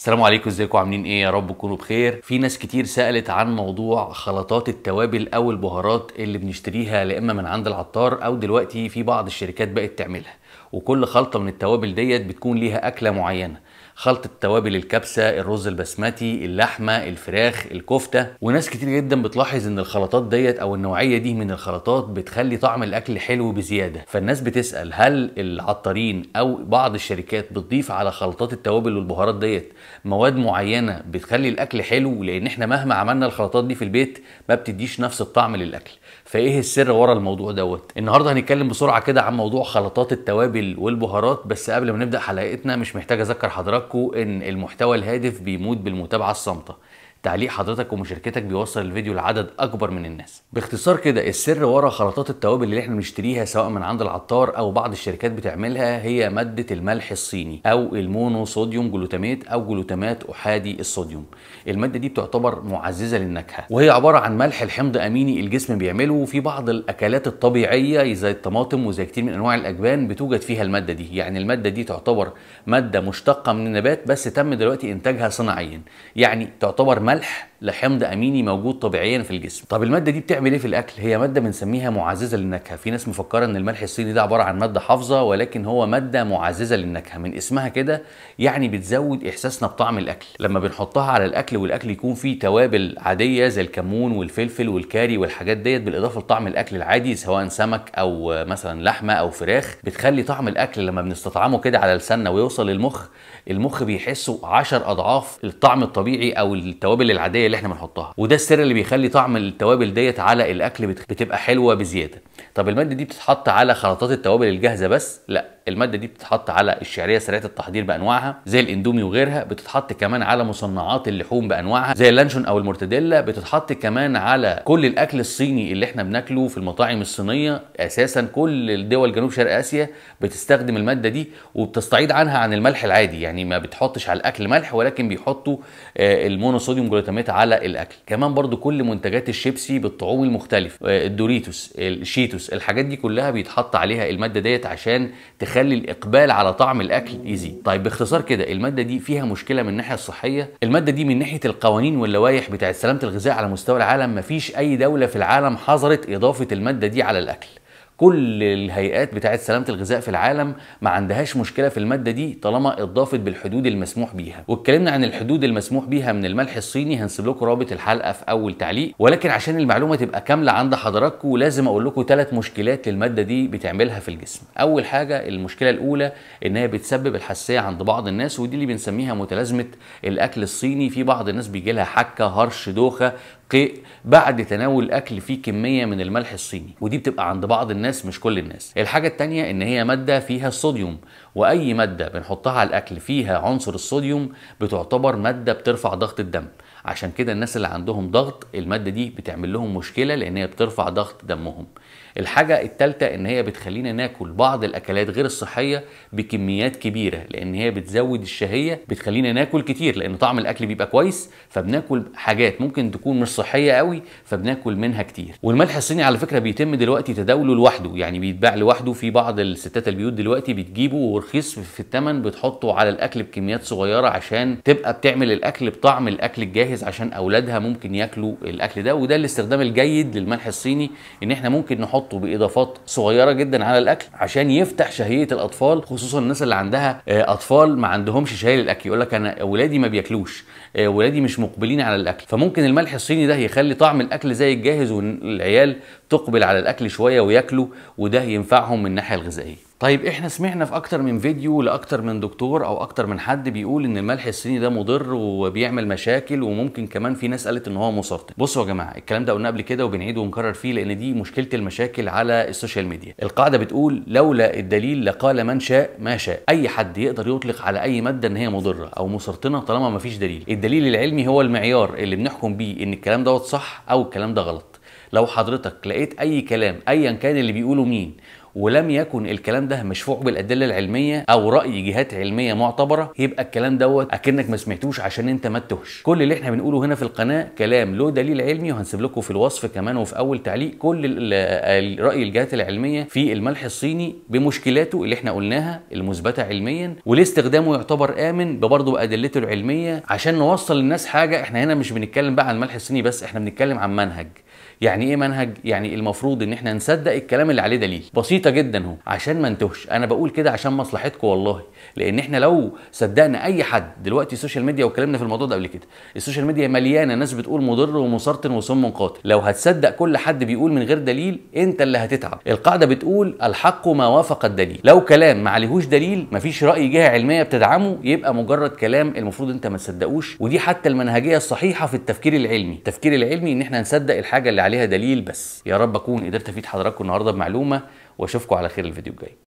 السلام عليكم ازيكم عاملين ايه يا رب تكونوا بخير في ناس كتير سالت عن موضوع خلطات التوابل او البهارات اللي بنشتريها يا اما من عند العطار او دلوقتي في بعض الشركات بقت تعملها وكل خلطه من التوابل ديت بتكون ليها اكله معينه خلطة توابل الكبسة الرز البسمتي اللحمة الفراخ الكفتة وناس كتير جدا بتلاحظ ان الخلطات ديت او النوعية دي من الخلطات بتخلي طعم الاكل حلو بزيادة فالناس بتسأل هل العطارين او بعض الشركات بتضيف على خلطات التوابل والبهارات ديت مواد معينة بتخلي الاكل حلو لان احنا مهما عملنا الخلطات دي في البيت ما بتديش نفس الطعم للاكل فايه السر ورا الموضوع دوت النهارده هنتكلم بسرعه كده عن موضوع خلطات التوابل والبهارات بس قبل ما نبدا حلقتنا مش محتاج اذكر حضرتك ادركوا ان المحتوى الهادف بيموت بالمتابعه الصامته تعليق حضرتك ومشاركتك بيوصل الفيديو لعدد اكبر من الناس باختصار كده السر ورا خلطات التوابل اللي احنا بنشتريها سواء من عند العطار او بعض الشركات بتعملها هي ماده الملح الصيني او المونو صوديوم جلوتاميت او جلوتامات احادي الصوديوم الماده دي بتعتبر معززه للنكهه وهي عباره عن ملح الحمض اميني الجسم بيعمله في بعض الاكلات الطبيعيه زي الطماطم وزي كتير من انواع الاجبان بتوجد فيها الماده دي يعني الماده دي تعتبر ماده مشتقه من النبات بس تم دلوقتي انتاجها صناعيا يعني تعتبر ¿Vale? لحمض اميني موجود طبيعيا في الجسم طب الماده دي بتعمل ايه في الاكل هي ماده بنسميها معززه للنكهه في ناس مفكره ان الملح الصيني ده عباره عن ماده حافظه ولكن هو ماده معززه للنكهه من اسمها كده يعني بتزود احساسنا بطعم الاكل لما بنحطها على الاكل والاكل يكون فيه توابل عاديه زي الكمون والفلفل والكاري والحاجات ديت بالاضافه لطعم الاكل العادي سواء سمك او مثلا لحمه او فراخ بتخلي طعم الاكل لما بنستطعمه كده على لساننا ويوصل للمخ المخ بيحسه 10 اضعاف الطعم الطبيعي او التوابل العاديه اللي احنا بنحطها وده السر اللي بيخلي طعم التوابل ديت على الاكل بتبقى حلوه بزياده طب الماده دي بتتحط على خلطات التوابل الجاهزه بس لا الماده دي بتتحط على الشعريه سريعه التحضير بانواعها زي الاندومي وغيرها بتتحط كمان على مصنعات اللحوم بانواعها زي اللانشون او المرتديلا بتتحط كمان على كل الاكل الصيني اللي احنا بناكله في المطاعم الصينيه اساسا كل الدول جنوب شرق اسيا بتستخدم الماده دي وبتستعيد عنها عن الملح العادي يعني ما بتحطش على الاكل ملح ولكن بيحطوا آه، المونوصوديوم جلوتاميت على الاكل كمان برضو كل منتجات الشيبسي بالطعوم المختلف آه، الدوريتوس الشيتوس الحاجات دي كلها بيتحط عليها الماده ديت عشان تخ تخلي الاقبال على طعم الاكل يزيد طيب باختصار كده الماده دي فيها مشكله من الناحيه الصحيه الماده دي من ناحيه القوانين واللوائح بتاعه سلامه الغذاء على مستوى العالم مفيش اي دوله في العالم حظرت اضافه الماده دي على الاكل كل الهيئات بتاعه سلامه الغذاء في العالم ما عندهاش مشكله في الماده دي طالما اتضافت بالحدود المسموح بيها واتكلمنا عن الحدود المسموح بيها من الملح الصيني هنسيب لكم رابط الحلقه في اول تعليق ولكن عشان المعلومه تبقى كامله عند حضراتكم لازم اقول لكم ثلاث مشكلات للماده دي بتعملها في الجسم اول حاجه المشكله الاولى ان هي بتسبب الحساسيه عند بعض الناس ودي اللي بنسميها متلازمه الاكل الصيني في بعض الناس بيجي لها حكه هرش دوخه بعد تناول الاكل فيه كميه من الملح الصيني ودي بتبقى عند بعض الناس مش كل الناس الحاجه الثانيه ان هي ماده فيها الصوديوم واي ماده بنحطها على الاكل فيها عنصر الصوديوم بتعتبر ماده بترفع ضغط الدم عشان كده الناس اللي عندهم ضغط المادة دي بتعمل لهم مشكلة لأن هي بترفع ضغط دمهم الحاجة الثالثه إن هي بتخلينا ناكل بعض الأكلات غير الصحية بكميات كبيرة لأن هي بتزود الشهية بتخلينا ناكل كتير لأن طعم الأكل بيبقى كويس فبناكل حاجات ممكن تكون مش صحية قوي فبناكل منها كتير والملح الصيني على فكرة بيتم دلوقتي تداوله لوحده يعني بيتباع لوحده في بعض الستات البيوت دلوقتي بتجيبه ورخيص في الثمن بتحطه على الأكل بكميات صغيرة عشان تبقى بتعمل الأكل بطعم الأكل الجاهز جاهز عشان اولادها ممكن ياكلوا الاكل ده وده الاستخدام الجيد للملح الصيني ان احنا ممكن نحطه باضافات صغيره جدا على الاكل عشان يفتح شهيه الاطفال خصوصا الناس اللي عندها آه، اطفال ما عندهمش شهيه للاكل يقول لك انا اولادي ما بياكلوش آه، اولادي مش مقبلين على الاكل فممكن الملح الصيني ده يخلي طعم الاكل زي الجاهز والعيال تقبل على الاكل شويه وياكلوا وده ينفعهم من الناحيه الغذائيه طيب احنا سمعنا في اكتر من فيديو لاكتر من دكتور او اكتر من حد بيقول ان الملح الصيني ده مضر وبيعمل مشاكل وممكن كمان في ناس قالت ان هو مسرطن بصوا يا جماعه الكلام ده قلناه قبل كده وبنعيد ونكرر فيه لان دي مشكله المشاكل على السوشيال ميديا القاعده بتقول لولا الدليل لقال من شاء ما شاء اي حد يقدر يطلق على اي ماده ان هي مضره او مسرطنه طالما ما فيش دليل الدليل العلمي هو المعيار اللي بنحكم بيه ان الكلام دوت صح او الكلام ده غلط لو حضرتك لقيت اي كلام ايا كان اللي بيقوله مين ولم يكن الكلام ده مشفوع بالادله العلميه او راي جهات علميه معتبره يبقى الكلام دوت اكنك ما سمعتوش عشان انت ما تتهش كل اللي احنا بنقوله هنا في القناه كلام له دليل علمي وهنسيب لكم في الوصف كمان وفي اول تعليق كل راي الجهات العلميه في الملح الصيني بمشكلاته اللي احنا قلناها المثبته علميا وليه استخدامه يعتبر امن برضه بادلته العلميه عشان نوصل للناس حاجه احنا هنا مش بنتكلم بقى عن الملح الصيني بس احنا بنتكلم عن منهج يعني ايه منهج يعني المفروض ان احنا نصدق الكلام اللي عليه دليل بسيطه جدا اهو عشان ما انتهش انا بقول كده عشان مصلحتكم والله لان احنا لو صدقنا اي حد دلوقتي السوشيال ميديا واتكلمنا في الموضوع ده قبل كده السوشيال ميديا مليانه ناس بتقول مضر ومسرطن وسم قاتل لو هتصدق كل حد بيقول من غير دليل انت اللي هتتعب القاعده بتقول الحق ما وافق الدليل لو كلام ما عليهوش دليل مفيش راي جهه علميه بتدعمه يبقى مجرد كلام المفروض انت ما تصدقوش ودي حتى المنهجيه الصحيحه في التفكير العلمي التفكير العلمي ان احنا نصدق الحاجه اللي عليها دليل بس يا رب اكون قدرت افيد حضراتكم النهارده بمعلومه واشوفكم على خير الفيديو الجاي